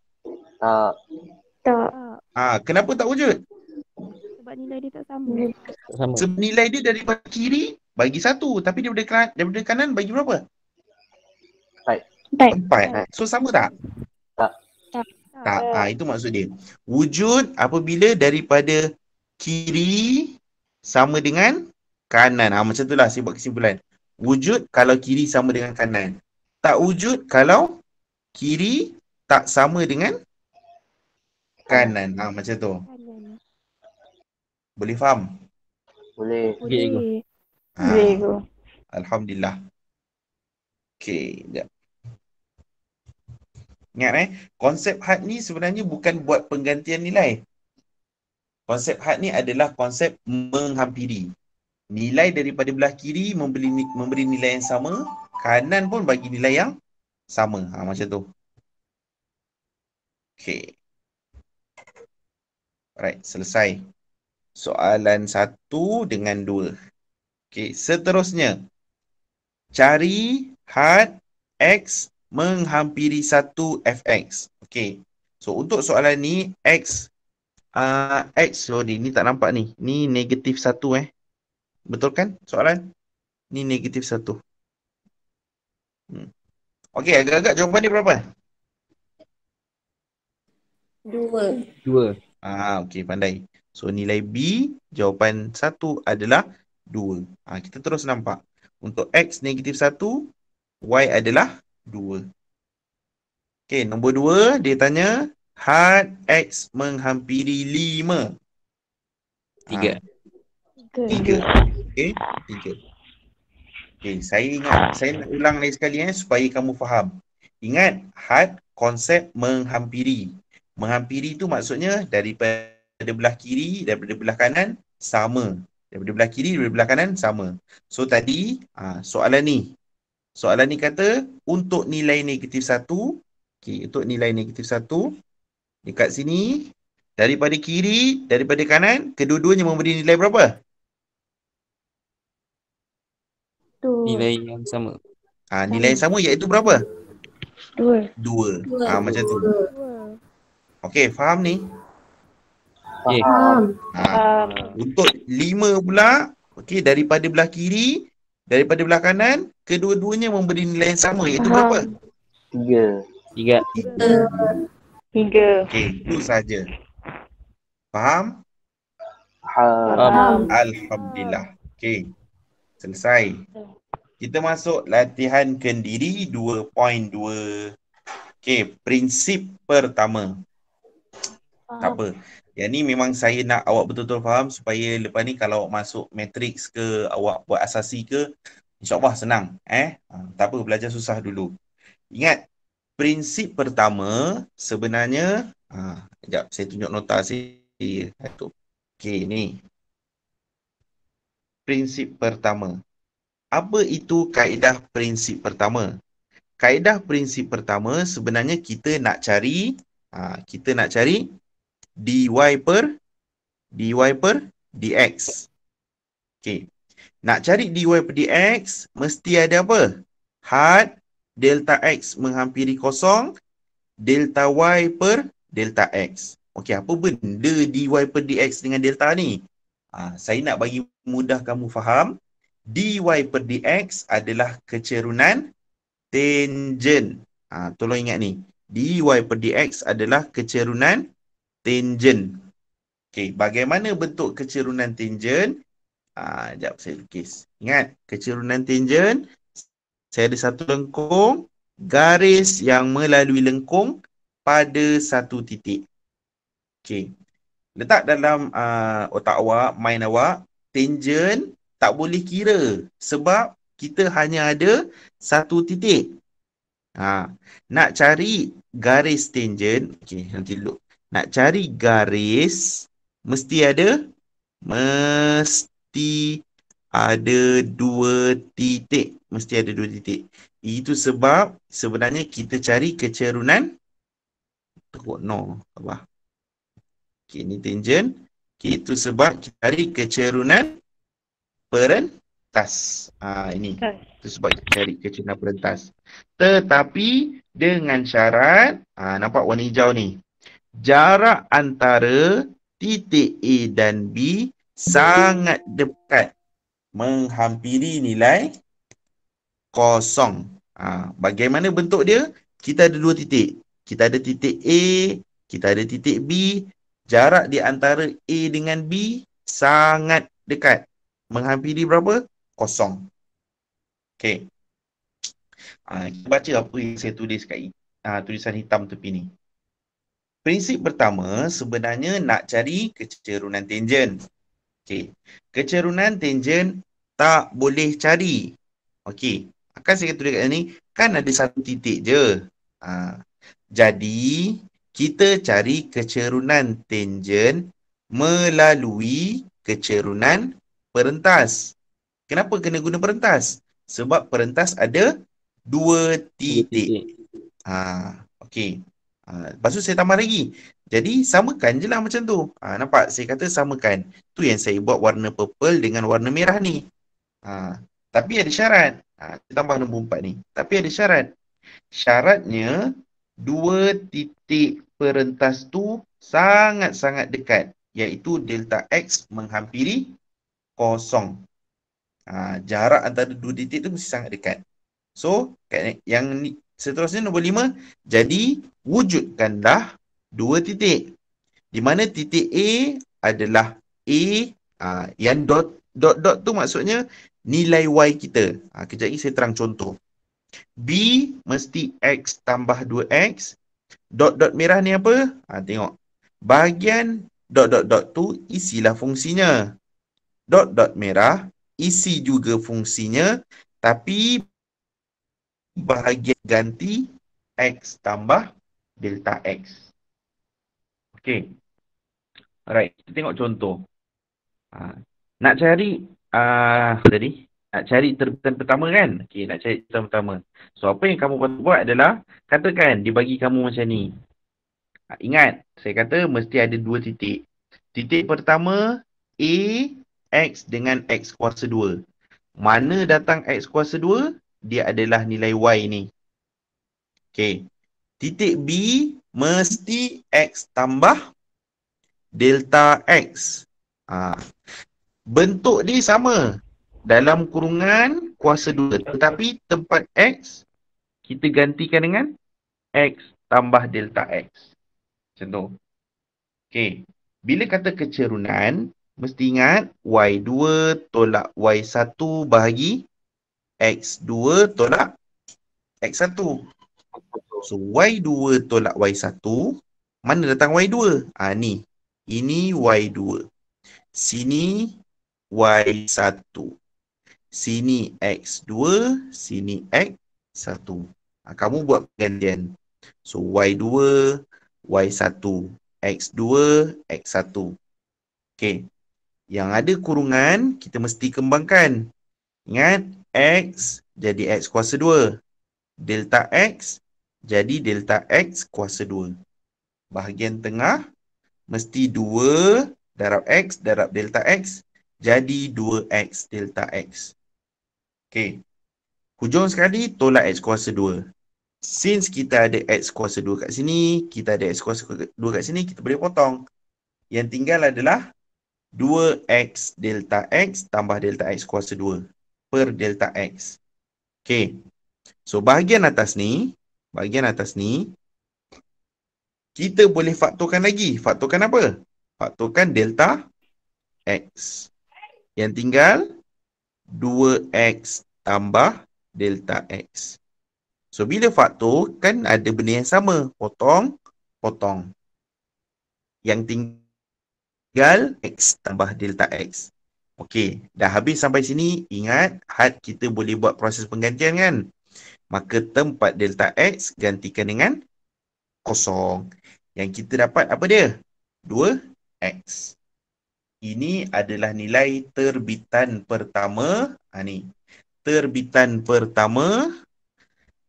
Tak. Tak. Ah, kenapa tak wujud? nilai dia tak sama. sama. Nilai dia dari kiri bagi satu tapi dia daripada kanan, daripada kanan bagi berapa? Empat. Empat. So sama tak? Tak. Tak. tak. tak. Ah, ha, itu maksud dia. Wujud apabila daripada kiri sama dengan kanan. Ha, macam itulah saya buat kesimpulan. Wujud kalau kiri sama dengan kanan. Tak wujud kalau kiri tak sama dengan kanan. Ha, macam tu. Okay. Boleh faham? Boleh. Boleh. Ha. Boleh. Alhamdulillah. Okey, jap. Ingat eh, konsep had ni sebenarnya bukan buat penggantian nilai. Konsep had ni adalah konsep menghampiri. Nilai daripada belah kiri memberi, memberi nilai yang sama, kanan pun bagi nilai yang sama. Ha, macam tu. Okay. Alright, selesai soalan satu dengan dua. Okey, seterusnya. Cari had X menghampiri satu FX. Okey. So, untuk soalan ni, X Uh, X, sorry, ni tak nampak ni. Ni negatif satu eh. Betul kan soalan? Ni negatif satu. Hmm. Okay, agak-agak jawapan ni berapa? Dua. Dua. Ah, okey, pandai. So nilai B jawapan 1 adalah 2. Ha, kita terus nampak. Untuk X negatif 1, Y adalah 2. Okay, nombor 2 dia tanya had X menghampiri 5. 3. 3. Okay, 3. Okay, saya ingat, saya nak ulang lagi sekali eh, supaya kamu faham. Ingat, had konsep menghampiri. Menghampiri tu maksudnya daripada daripada belah kiri daripada belah kanan sama daripada belah kiri daripada belah kanan sama so tadi ah, soalan ni soalan ni kata untuk nilai negatif satu okay, untuk nilai negatif satu dekat sini daripada kiri daripada kanan kedua-duanya memberi nilai berapa nilai yang sama ha, nilai yang sama iaitu berapa dua dua, Ah, Ha, macam tu dua. Okay, faham ni? Okey. Faham. Untuk lima pula, okey daripada belah kiri, daripada belah kanan, kedua-duanya memberi nilai yang sama Itu berapa? Tiga. Tiga. Tiga. Okey, itu saja. Faham? Faham. Alhamdulillah. Okey. Selesai. Kita masuk latihan kendiri 2.2. Okey, prinsip pertama. Tak apa. Yang ni memang saya nak awak betul-betul faham supaya lepas ni kalau awak masuk matrix ke awak buat asasi ke insyaAllah senang. Eh? Ha, tak apa belajar susah dulu. Ingat prinsip pertama sebenarnya ha, sekejap saya tunjuk nota saya. Okey ni. Prinsip pertama. Apa itu kaedah prinsip pertama? Kaedah prinsip pertama sebenarnya kita nak cari ha, kita nak cari dy per dy per dx. Okay, Nak cari dy per dx mesti ada apa? Had delta x menghampiri kosong delta y per delta x. Okey, apa benda dy per dx dengan delta ni? Ha, saya nak bagi mudah kamu faham. dy per dx adalah kecerunan tangent. Ha, tolong ingat ni. dy per dx adalah kecerunan tangent. Okey, bagaimana bentuk kecerunan tangent? Ah, jap saya lukis. Ingat, kecerunan tangent saya ada satu lengkung, garis yang melalui lengkung pada satu titik. Okey. Letak dalam uh, otak awak, mind awak, tangent tak boleh kira sebab kita hanya ada satu titik. Ha. Nak cari garis tangent, Okay, nanti look nak cari garis mesti ada mesti ada dua titik mesti ada dua titik itu sebab sebenarnya kita cari kecerunan tokok no apa okey ni tangent okay, itu sebab kita cari kecerunan perentas ah ha, ini itu sebab kita cari kecerunan perentas tetapi dengan syarat ah ha, nampak warna hijau ni jarak antara titik A dan B sangat dekat menghampiri nilai kosong. Ha, bagaimana bentuk dia? Kita ada dua titik. Kita ada titik A, kita ada titik B. Jarak di antara A dengan B sangat dekat. Menghampiri berapa? Kosong. Okay. Ha, kita baca apa yang saya tulis kat ha, tulisan hitam tepi ni. Prinsip pertama sebenarnya nak cari kecerunan tangent. Okey. Kecerunan tangent tak boleh cari. Okey. Akan saya tulis kat sini kan ada satu titik je. Ha. Jadi kita cari kecerunan tangent melalui kecerunan perentas. Kenapa kena guna perentas? Sebab perentas ada dua titik. Ha, okey. Ha, lepas tu saya tambah lagi. Jadi samakan je lah macam tu. Ha, nampak? Saya kata samakan. Tu yang saya buat warna purple dengan warna merah ni. Ha, tapi ada syarat. Ha, saya tambah nombor empat ni. Tapi ada syarat. Syaratnya dua titik perentas tu sangat-sangat dekat. Iaitu delta X menghampiri kosong. Ha, jarak antara dua titik tu mesti sangat dekat. So yang ni, seterusnya nombor lima. Jadi wujudkanlah dua titik. Di mana titik A adalah A aa, ah, yang dot dot dot tu maksudnya nilai Y kita. Ha, kejap lagi saya terang contoh. B mesti X tambah 2X. Dot dot merah ni apa? Ha, tengok. Bahagian dot dot dot tu isilah fungsinya. Dot dot merah isi juga fungsinya tapi bahagian ganti X tambah delta x. Okey. Alright, kita tengok contoh. Ha, nak cari uh, tadi, nak cari terbitan pertama kan? Okey, nak cari terbitan pertama. So, apa yang kamu perlu buat adalah, katakan dibagi kamu macam ni. Ha, ingat, saya kata mesti ada dua titik. Titik pertama, A, X dengan X kuasa 2. Mana datang X kuasa 2? Dia adalah nilai Y ni. Okey titik B mesti X tambah delta X. Ha. Bentuk dia sama dalam kurungan kuasa 2 tetapi tempat X kita gantikan dengan X tambah delta X. Macam tu. Okay. Bila kata kecerunan, mesti ingat Y2 tolak Y1 bahagi X2 tolak X1. So Y2 tolak Y1 Mana datang Y2? Ha, ah, ni Ini Y2 Sini Y1 Sini X2 Sini X1 ha, ah, Kamu buat pergantian So Y2 Y1 X2 X1 Okay Yang ada kurungan Kita mesti kembangkan Ingat X jadi X kuasa 2 Delta X jadi delta X kuasa 2. Bahagian tengah mesti 2 darab X darab delta X. Jadi 2X delta X. Okay. Hujung sekali tolak X kuasa 2. Since kita ada X kuasa 2 kat sini, kita ada X kuasa 2 kat sini, kita boleh potong. Yang tinggal adalah 2X delta X tambah delta X kuasa 2 per delta X. Okay. So bahagian atas ni, bahagian atas ni kita boleh faktorkan lagi. Faktorkan apa? Faktorkan delta x. Yang tinggal 2x tambah delta x. So bila faktor kan ada benda yang sama. Potong, potong. Yang tinggal x tambah delta x. Okey, dah habis sampai sini. Ingat, had kita boleh buat proses penggantian kan? maka tempat delta x gantikan dengan kosong. Yang kita dapat apa dia? 2x. Ini adalah nilai terbitan pertama. Ha, ni. Terbitan pertama.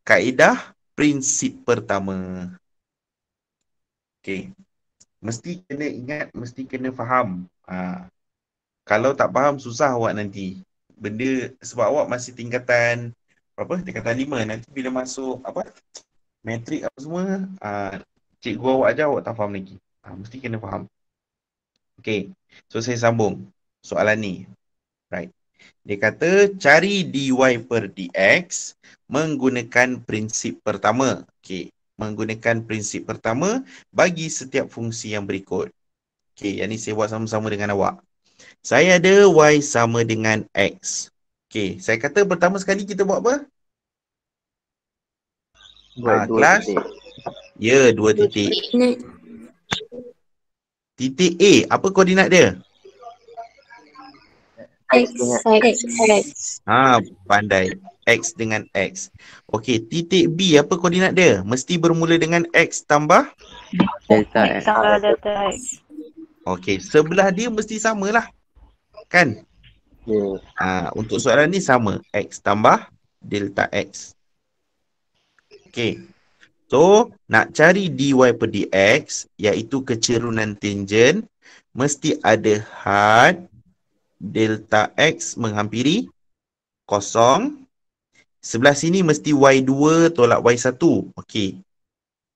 Kaedah prinsip pertama. Okey. Mesti kena ingat, mesti kena faham. Ha. Kalau tak faham, susah awak nanti. Benda, sebab awak masih tingkatan apa tingkatan lima nanti bila masuk apa metrik apa semua uh, cikgu awak aja awak tak faham lagi uh, mesti kena faham Okay, so saya sambung soalan ni right dia kata cari dy per dx menggunakan prinsip pertama okay? menggunakan prinsip pertama bagi setiap fungsi yang berikut okay? yang ni saya buat sama-sama dengan awak saya ada y sama dengan x Okey, saya kata pertama sekali kita buat apa? Buat ha, dua kelas. titik. Ya, dua titik. Titik A, apa koordinat dia? X, X, X. Ah, ha, pandai. X dengan X. Okey, titik B apa koordinat dia? Mesti bermula dengan X tambah? Delta X. Delta Okey, sebelah dia mesti samalah. Kan? Okay. Ha, untuk soalan ni sama. X tambah delta X. Okay. So, nak cari dy per dx iaitu kecerunan tangent mesti ada had delta x menghampiri kosong. Sebelah sini mesti y2 tolak y1. Okey.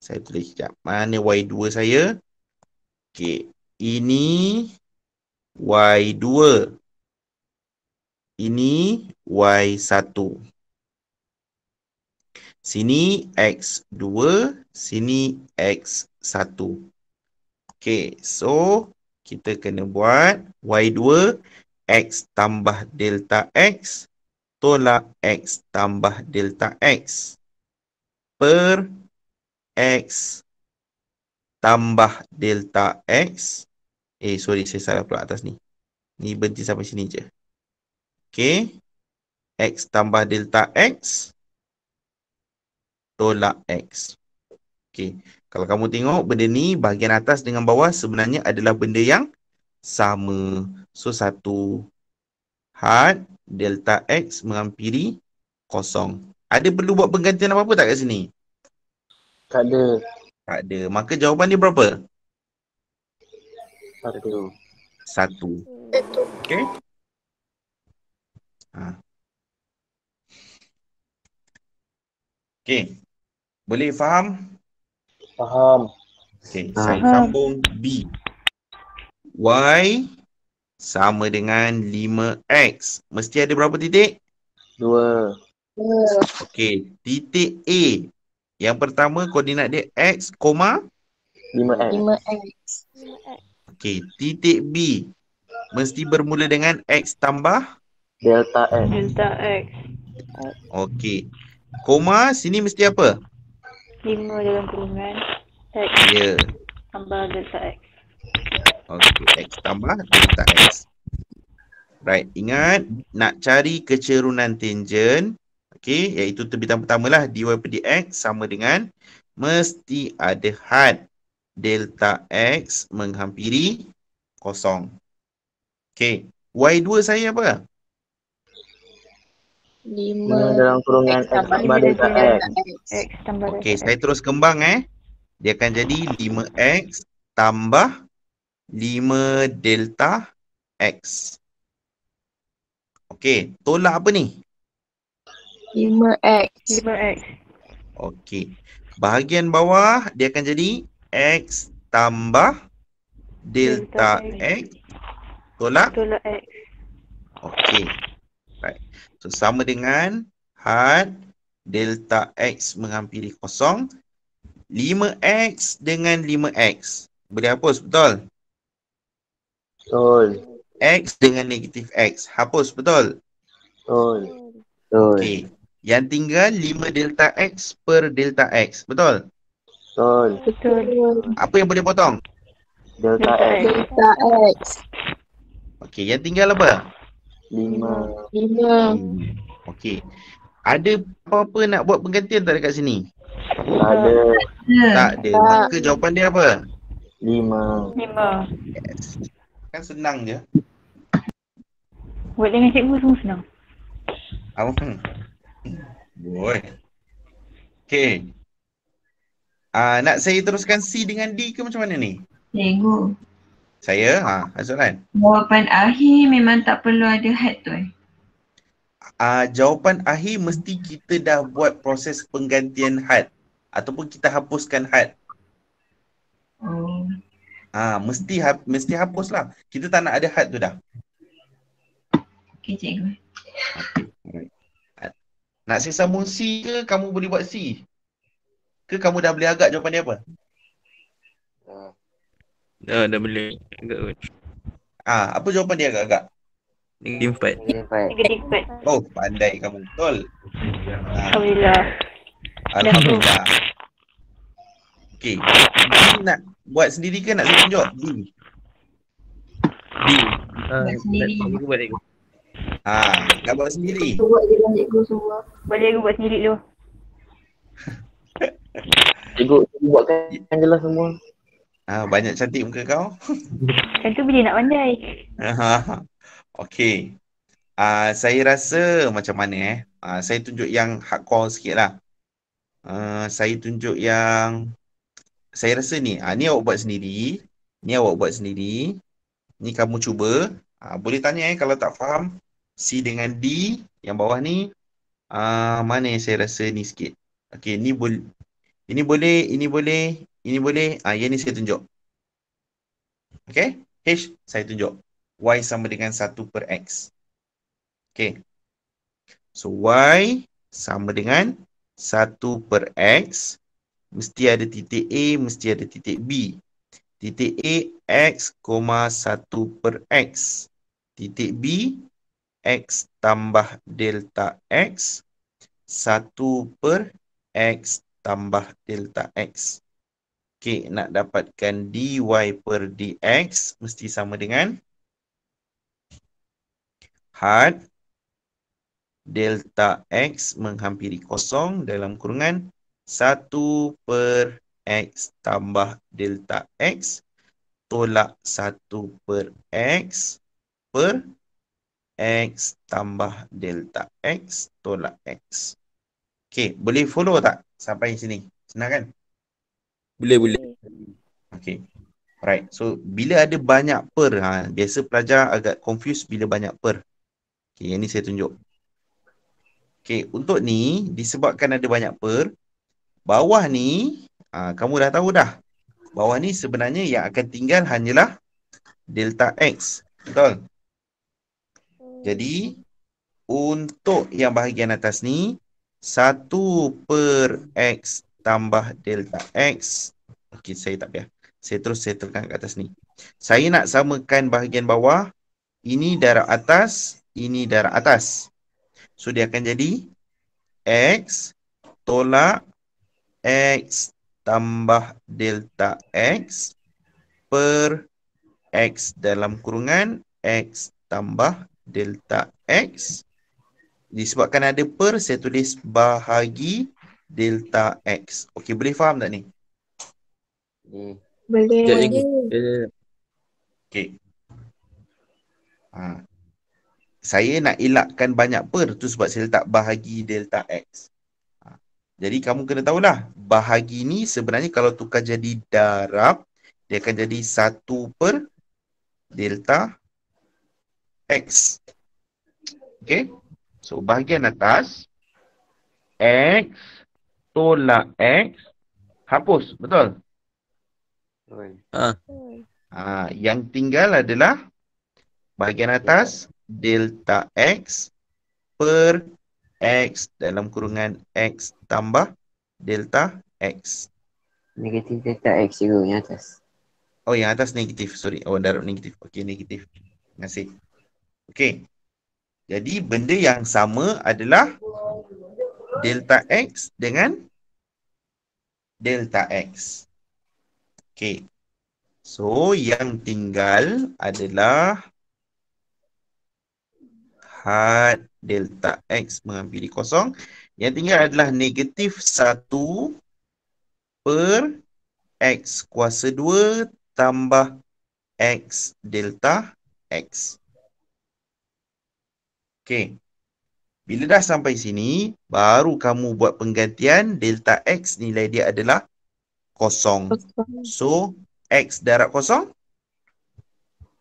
Saya tulis sekejap. Mana y2 saya? Okey. Ini y2. Ini Y1. Sini X2. Sini X1. Okay, so kita kena buat Y2, X tambah delta X, tolak X tambah delta X. Per X tambah delta X. Eh, sorry, saya salah pula atas ni. Ni berhenti sampai sini je. K X tambah delta X Tolak X Okey, kalau kamu tengok benda ni bahagian atas dengan bawah sebenarnya adalah benda yang sama So satu Had delta X menghampiri kosong Ada perlu buat penggantian apa-apa tak kat sini? Tak ada Tak ada, maka jawapan dia berapa? Satu Satu Satu Okey Ha. Okay, Boleh faham? Faham. Okey, ha. saya sambung B. Y sama dengan 5X. Mesti ada berapa titik? Dua. Okay, titik A. Yang pertama koordinat dia X, 5X. 5X. Okey, titik B. Mesti bermula dengan X tambah? 5. Delta X. Delta X. Okey. Koma sini mesti apa? 5 dalam kurungan X. Ya. Yeah. Tambah delta X. Okey. X tambah delta X. Right. Ingat nak cari kecerunan tangent. Okey. Iaitu terbitan pertama lah. DY per DX sama dengan mesti ada had delta X menghampiri kosong. Okey. Y2 saya apa? 5 dalam kurungan x, tambah delta x. x. x tambah okay, saya terus kembang eh. Dia akan jadi 5x tambah 5 delta x. Okey, tolak apa ni? 5x. 5x. Okey. Bahagian bawah dia akan jadi x tambah delta, delta x. x tolak? Tolak x. Okey. So sama dengan had delta x menghampiri kosong 5x dengan 5x boleh hapus betul? Betul. X dengan negatif x hapus betul? Betul. Betul. Yang tinggal 5 delta x per delta x betul? Betul. Betul. Apa yang boleh potong? Delta x. Delta x. Okey, yang tinggal apa? Lima. Lima. Hmm. Okey. Ada apa-apa nak buat penggantian tak dekat sini? Tak ada. Tak ada. Tak. Maka jawapan dia apa? Lima. Lima. Yes. Kan senang je. Buat dengan cikgu semua senang. Apa? Hmm. Boy. Okay. Uh, nak saya teruskan C dengan D ke macam mana ni? Cikgu. Saya? Ha, Azulan. Jawapan akhir memang tak perlu ada had tu eh. Ah, Uh, jawapan akhir mesti kita dah buat proses penggantian had ataupun kita hapuskan had. Oh. Ah, uh, mesti ha- mesti hapuslah. Kita tak nak ada had tu dah. Okey, cikgu. Okay. Nak sesa mun ke kamu boleh buat C? Ke kamu dah boleh agak jawapan dia apa? Dah, dah boleh. Agak Ah, ha, apa jawapan dia agak-agak? 34. 34. Oh, pandai kamu. Betul. Alhamdulillah. Ah. Alhamdulillah. Okay, Din nak buat sendiri ke nak saya tunjuk? Din. Din. Ha, nak sendiri. Ha, nak buat sendiri. Buat je dengan cikgu semua. Boleh aku buat sendiri dulu. cikgu, cikgu buatkan je lah semua. Ha, banyak cantik muka kau. Kan tu boleh nak pandai. Okey. Uh, saya rasa macam mana eh. Uh, saya tunjuk yang call sikit lah. Uh, saya tunjuk yang... Saya rasa ni. Uh, ni awak buat sendiri. Ni awak buat sendiri. Ni kamu cuba. Uh, boleh tanya eh kalau tak faham. C dengan D yang bawah ni. Uh, mana yang saya rasa ni sikit. Okey ni boleh. Ini boleh, ini boleh, ini boleh. Ah, yang ni saya tunjuk. Okay. H saya tunjuk. Y sama dengan 1 per X. Okay. So Y sama dengan 1 per X. Mesti ada titik A, mesti ada titik B. Titik A, X, 1 per X. Titik B, X tambah delta X. 1 per X tambah delta X. Okay, nak dapatkan dy per dx mesti sama dengan had delta x menghampiri kosong dalam kurungan 1 per x tambah delta x tolak 1 per x per x tambah delta x tolak x. Okay, boleh follow tak sampai sini? Senang kan? Boleh boleh. Hmm. Okay. Right. So bila ada banyak per ha biasa pelajar agak confused bila banyak per. Okay, yang ni saya tunjuk. Okay, untuk ni disebabkan ada banyak per bawah ni ha, kamu dah tahu dah. Bawah ni sebenarnya yang akan tinggal hanyalah delta x. Betul. Hmm. Jadi untuk yang bahagian atas ni 1 per x tambah delta x Okey, saya tak payah Saya terus settlekan kat atas ni Saya nak samakan bahagian bawah Ini darab atas Ini darab atas So dia akan jadi X tolak X tambah delta X per X dalam kurungan X tambah delta X. Disebabkan ada per, saya tulis bahagi delta x. Okey, boleh faham tak ni? Hmm. Boleh. Jadi, okay. Ha. Saya nak elakkan banyak per tu sebab saya letak bahagi delta x. Ha. Jadi kamu kena tahulah bahagi ni sebenarnya kalau tukar jadi darab dia akan jadi 1 per delta x. Okey. So bahagian atas x tolak X hapus betul ha. Ha, yang tinggal adalah bahagian atas delta X per X dalam kurungan X tambah delta X negatif delta X itu yang atas oh yang atas negatif sorry oh darab negatif okey negatif terima okey jadi benda yang sama adalah delta x dengan delta x. Okay, So yang tinggal adalah had delta x mengambil kosong. Yang tinggal adalah negatif 1 per x kuasa 2 tambah x delta x. Okay. Bila dah sampai sini, baru kamu buat penggantian delta X nilai dia adalah kosong. So, X darab kosong?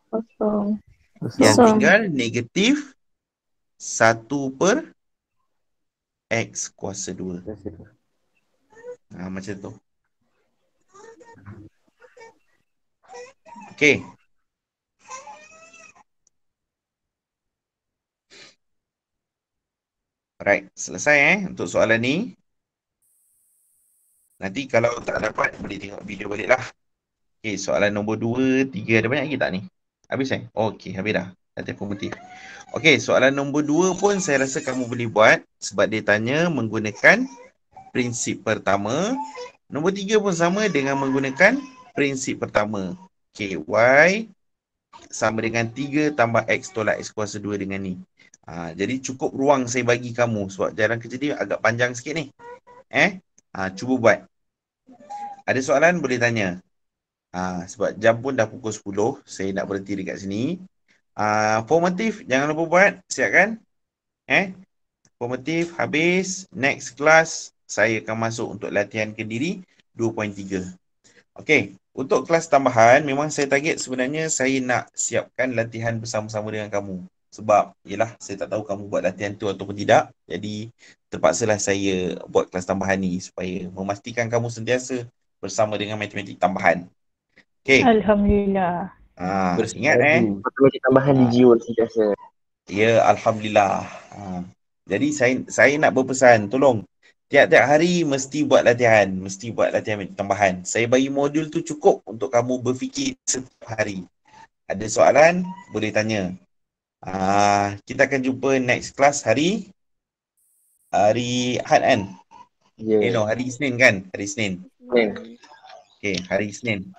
Kosong. kosong. Yang tinggal negatif 1 per X kuasa 2. Ha, macam tu. Okay. Alright, selesai eh untuk soalan ni. Nanti kalau tak dapat boleh tengok video balik lah. Okay, soalan nombor 2, 3 ada banyak lagi tak ni? Habis eh? Okay, habis dah. Nanti aku putih. Okay, soalan nombor 2 pun saya rasa kamu boleh buat sebab dia tanya menggunakan prinsip pertama. Nombor 3 pun sama dengan menggunakan prinsip pertama. Okay, Y sama dengan 3 tambah X tolak X kuasa 2 dengan ni. Ha, jadi cukup ruang saya bagi kamu sebab jalan kerja dia agak panjang sikit ni. Eh? Ha, cuba buat. Ada soalan boleh tanya. Ha, sebab jam pun dah pukul 10. Saya nak berhenti dekat sini. Ha, formatif jangan lupa buat. Siapkan. Eh? Formatif habis. Next class saya akan masuk untuk latihan kendiri 2.3. Okay. Untuk kelas tambahan memang saya target sebenarnya saya nak siapkan latihan bersama-sama dengan kamu sebab yelah saya tak tahu kamu buat latihan tu ataupun tidak jadi terpaksalah saya buat kelas tambahan ni supaya memastikan kamu sentiasa bersama dengan matematik tambahan okay. Alhamdulillah ha, ah, Terus ingat eh Matematik tambahan ha. di ah. jiwa sentiasa Ya Alhamdulillah ha. Jadi saya saya nak berpesan tolong Tiap-tiap hari mesti buat latihan Mesti buat latihan matematik tambahan Saya bagi modul tu cukup untuk kamu berfikir setiap hari ada soalan boleh tanya Uh, kita akan jumpa next class hari hari Ahad kan? Yeah. Eh no, hari Isnin kan? Hari Isnin. Yeah. Okay, hari Isnin.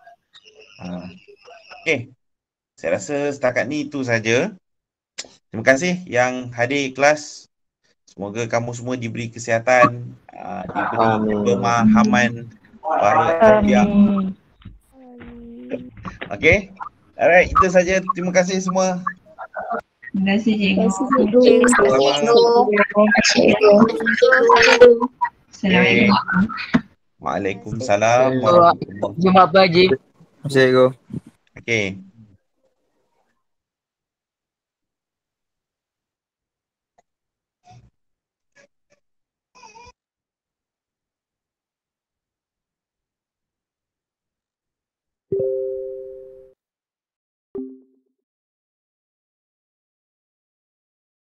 Uh, okay, saya rasa setakat ni itu saja. Terima kasih yang hadir kelas. Semoga kamu semua diberi kesihatan, uh, diberi pemahaman para kuliah. Okay, alright itu saja. Terima kasih semua. Terima kasih cikgu. Assalamualaikum. Waalaikumsalam. Jumpa pagi. Cikgu. Okey.